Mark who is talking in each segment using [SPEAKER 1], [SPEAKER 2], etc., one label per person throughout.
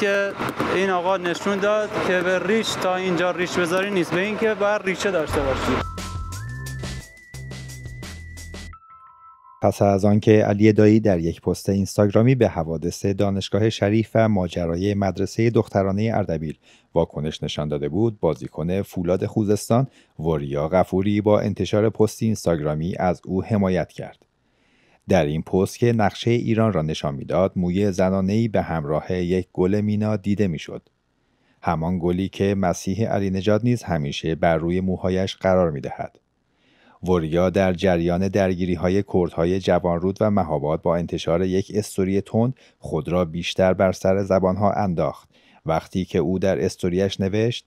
[SPEAKER 1] که این آقا نشون داد که به ریش تا اینجا ریش بذاری نیست به این که باید ریشه داشته باشی پس از آنکه علی دایی در یک پست اینستاگرامی به حوادث دانشگاه شریف و ماجرای مدرسه دخترانه اردبیل واکنش نشان داده بود بازیکن فولاد خوزستان وریا غفوری با انتشار پست اینستاگرامی از او حمایت کرد در این پست که نقشه ایران را نشان میداد موی ای به همراه یک گل مینا دیده میشد همان گلی که مسیح علی نجاد نیز همیشه بر روی موهایش قرار میدهد وریا در جریان درگیری های جوان جوانرود و مهاباد با انتشار یک استوری تند خود را بیشتر بر سر ها انداخت وقتی که او در استوریش نوشت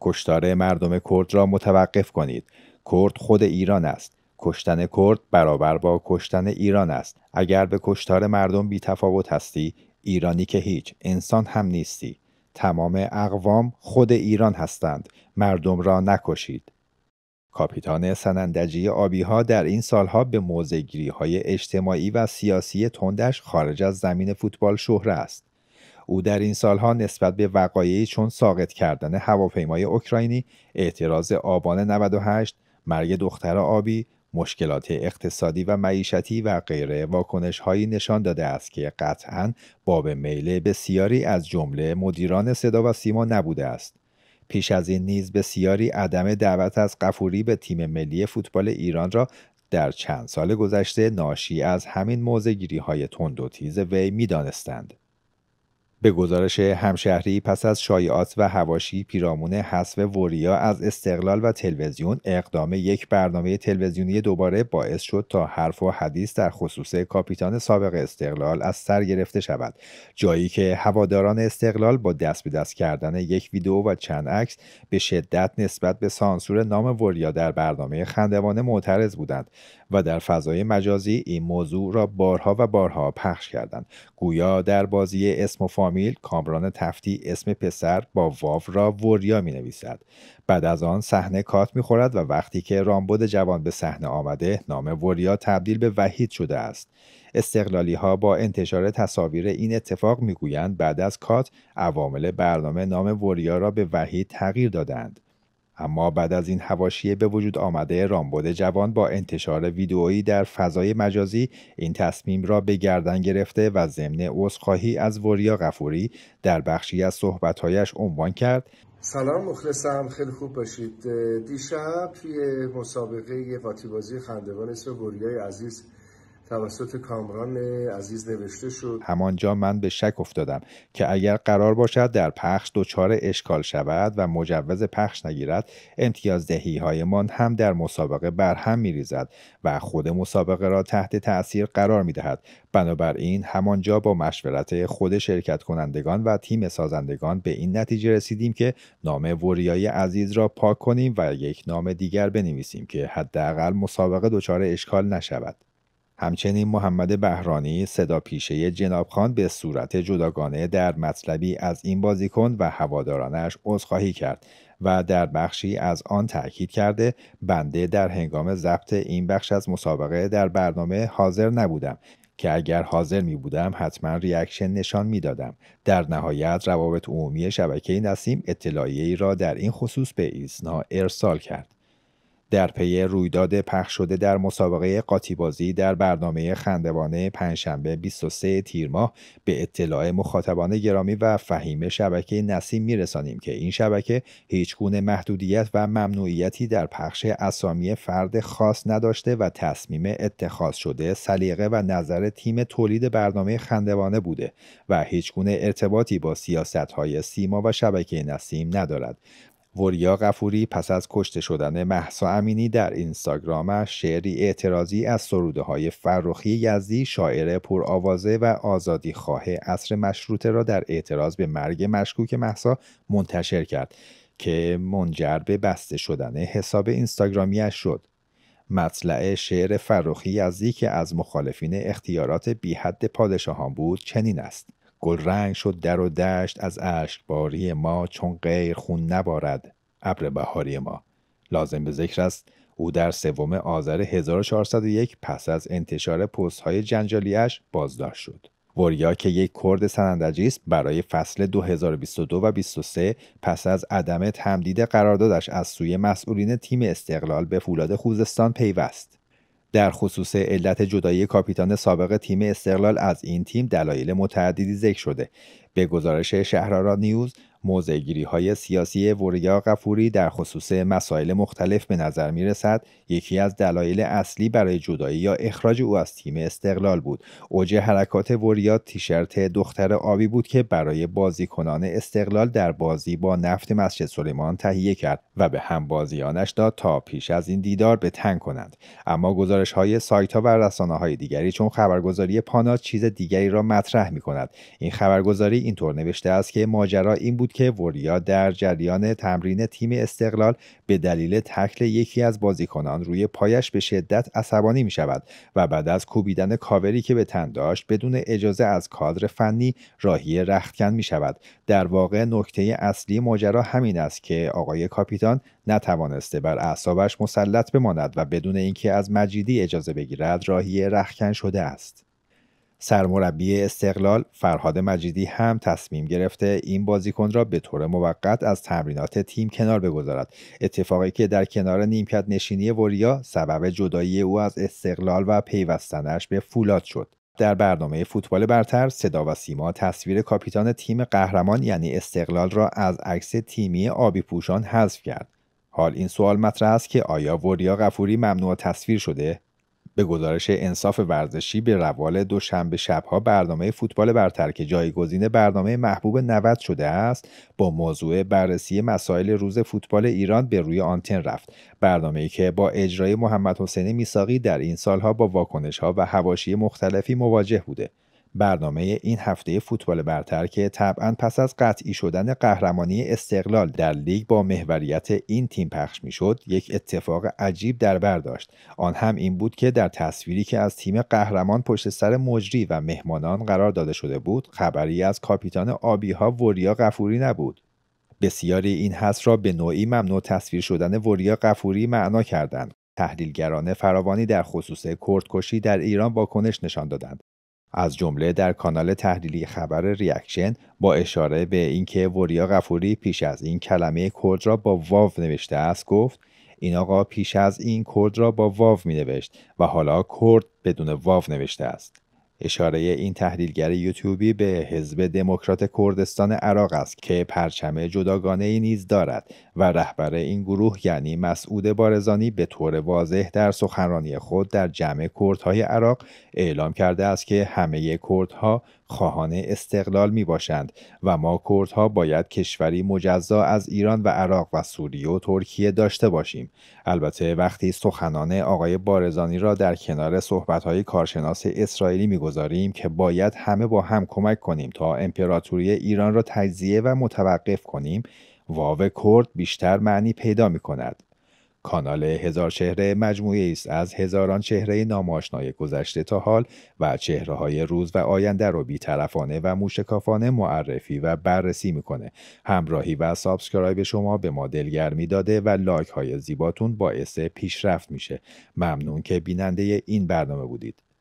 [SPEAKER 1] کشتار مردم کرد را متوقف کنید کرد خود ایران است کشتن کرد برابر با کشتن ایران است اگر به کشتار مردم بی تفاوت هستی ایرانی که هیچ انسان هم نیستی تمام اقوام خود ایران هستند مردم را نکشید کاپیتان سنندجی ها در این سالها به موزگیری های اجتماعی و سیاسی تندش خارج از زمین فوتبال شهره است. او در این سالها نسبت به وقایعی چون ساقط کردن هواپیمای اوکراینی، اعتراض آبان 98، مرگ دختر آبی، مشکلات اقتصادی و معیشتی و غیره واکنش هایی نشان داده است که قطعا باب میل بسیاری از جمله مدیران صدا و سیما نبوده است پیش از این نیز بسیاری عدم دعوت از قفوری به تیم ملی فوتبال ایران را در چند سال گذشته ناشی از همین موزگیری های تند و تیز وی می دانستند. به گزارش همشهری پس از شایعات و هواشی پیرامون حذف وریا از استقلال و تلویزیون اقدام یک برنامه تلویزیونی دوباره باعث شد تا حرف و حدیث در خصوص کاپیتان سابق استقلال از سر گرفته شود جایی که هواداران استقلال با دست به دست کردن یک ویدیو و چند عکس به شدت نسبت به سانسور نام وریا در برنامه خندوانه معترض بودند و در فضای مجازی این موضوع را بارها و بارها پخش کردند گویا در بازی اسم و فامیل کامران تفتی اسم پسر با واو را وریا می نویسد بعد از آن صحنه کات می خورد و وقتی که رامبد جوان به صحنه آمده نام وریا تبدیل به وحید شده است استقلالی ها با انتشار تصاویر این اتفاق میگویند بعد از کات عوامل برنامه نام وریا را به وحید تغییر دادند اما بعد از این هواشیه به وجود آمده رامبد جوان با انتشار ویدئویی در فضای مجازی این تصمیم را به گردن گرفته و ضمن عذرخواهی از وریا غفوری در بخشی از صحبتهایش عنوان کرد سلام مخلصم خیلی خوب باشید دیشب توی مسابقه یه بازی خندوان اسم وریای عزیز توسط کامران عزیز نوشته شد همانجا من به شک افتادم که اگر قرار باشد در پخش دچار اشکال شود و مجوز پخش نگیرد امتیازدهی هایمان هم در مسابقه برهم می ریزد و خود مسابقه را تحت تأثیر قرار می دهد بنابراین همانجا با مشورت خود شرکت کنندگان و تیم سازندگان به این نتیجه رسیدیم که نام وریای عزیز را پاک کنیم و یک نام دیگر بنویسیم که حداقل مسابقه دچار اشکال نشود همچنین محمد بهرانی صدا پیشه جناب خان به صورت جداگانه در مطلبی از این بازیکن و هوادارانش عذرخواهی کرد و در بخشی از آن تاکید کرده بنده در هنگام ضبط این بخش از مسابقه در برنامه حاضر نبودم که اگر حاضر می بودم حتما ریاکشن نشان می دادم. در نهایت روابط عمومی شبکه نسیم اطلاعیه را در این خصوص به ایسنا ارسال کرد. در پی رویداد پخش شده در مسابقه قاطیبازی در برنامه خندوانه پنجشنبه 23 تیر ماه به اطلاع مخاطبان گرامی و فهیم شبکه نسیم میرسانیم که این شبکه هیچ محدودیت و ممنوعیتی در پخش اسامی فرد خاص نداشته و تصمیم اتخاذ شده سلیقه و نظر تیم تولید برنامه خندوانه بوده و هیچ ارتباطی با سیاست های سیما و شبکه نسیم ندارد وریا قفوری پس از کشته شدن محسا امینی در اینستاگرامش شعری اعتراضی از سروده های فرخی یزدی شاعر پرآوازه و آزادی خواه اصر مشروطه را در اعتراض به مرگ مشکوک محسا منتشر کرد که منجر به بسته شدن حساب اینستاگرامیش شد. مطلع شعر فرخی یزدی که از مخالفین اختیارات بیحد پادشاهان بود چنین است. گل رنگ شد در و دشت از اشکباری ما چون غیر خون نبارد ابر بهاری ما لازم به ذکر است او در سوم آذر 1401 پس از انتشار های جنجالیش بازداشت شد وریا که یک کرد سنندجی است برای فصل 2022 و 23 پس از عدم تمدید قراردادش از سوی مسئولین تیم استقلال به فولاد خوزستان پیوست در خصوص علت جدایی کاپیتان سابق تیم استقلال از این تیم دلایل متعددی ذکر شده به گزارش شهرارا نیوز موزگیری های سیاسی وریا قفوری در خصوص مسائل مختلف به نظر می رسد یکی از دلایل اصلی برای جدایی یا اخراج او از تیم استقلال بود اوج حرکات وریا تیشرت دختر آبی بود که برای بازیکنان استقلال در بازی با نفت مسجد سلیمان تهیه کرد و به هم بازیانش داد تا پیش از این دیدار به تنگ کنند اما گزارش های سایت ها و رسانه های دیگری چون خبرگزاری پانا چیز دیگری را مطرح می کند این خبرگزاری اینطور نوشته است که ماجرا این بود که وریا در جریان تمرین تیم استقلال به دلیل تکل یکی از بازیکنان روی پایش به شدت عصبانی می شود و بعد از کوبیدن کاوری که به تن داشت بدون اجازه از کادر فنی راهی رختکن می شود در واقع نکته اصلی ماجرا همین است که آقای کاپیتان نتوانسته بر اعصابش مسلط بماند و بدون اینکه از مجیدی اجازه بگیرد راهی رختکن شده است سرمربی استقلال فرهاد مجیدی هم تصمیم گرفته این بازیکن را به طور موقت از تمرینات تیم کنار بگذارد اتفاقی که در کنار نیمکت نشینی وریا سبب جدایی او از استقلال و پیوستنش به فولاد شد در برنامه فوتبال برتر صدا و سیما تصویر کاپیتان تیم قهرمان یعنی استقلال را از عکس تیمی آبی پوشان حذف کرد حال این سوال مطرح است که آیا وریا غفوری ممنوع تصویر شده به گزارش انصاف ورزشی به روال دوشنبه شبها برنامه فوتبال برتر که جایگزین برنامه محبوب 90 شده است با موضوع بررسی مسائل روز فوتبال ایران به روی آنتن رفت برنامه که با اجرای محمد حسین میساقی در این سالها با واکنش ها و هواشی مختلفی مواجه بوده برنامه این هفته فوتبال برتر که طبعا پس از قطعی شدن قهرمانی استقلال در لیگ با محوریت این تیم پخش میشد یک اتفاق عجیب در برداشت داشت آن هم این بود که در تصویری که از تیم قهرمان پشت سر مجری و مهمانان قرار داده شده بود خبری از کاپیتان آبیها وریا قفوری نبود بسیاری این حس را به نوعی ممنوع تصویر شدن وریا قفوری معنا کردند تحلیلگران فراوانی در خصوص کردکشی در ایران واکنش نشان دادند از جمله در کانال تحلیلی خبر ریاکشن با اشاره به اینکه وریا قفوری پیش از این کلمه کرد را با واو نوشته است گفت این آقا پیش از این کرد را با واو می نوشت و حالا کرد بدون واو نوشته است اشاره این تحلیلگر یوتیوبی به حزب دموکرات کردستان عراق است که پرچم جداگانه ای نیز دارد و رهبر این گروه یعنی مسعود بارزانی به طور واضح در سخنرانی خود در جمع کردهای عراق اعلام کرده است که همه کردها خواهان استقلال می باشند و ما کردها باید کشوری مجزا از ایران و عراق و سوریه و ترکیه داشته باشیم البته وقتی سخنان آقای بارزانی را در کنار صحبتهای کارشناس اسرائیلی میگذاریم که باید همه با هم کمک کنیم تا امپراتوری ایران را تجزیه و متوقف کنیم واو کرد بیشتر معنی پیدا می کند کانال هزار چهره مجموعه است از هزاران چهره ناماشنای گذشته تا حال و چهره های روز و آینده رو بیطرفانه و موشکافانه معرفی و بررسی میکنه. همراهی و سابسکرایب شما به ما دلگرمی داده و لایک های زیباتون باعث پیشرفت میشه. ممنون که بیننده این برنامه بودید.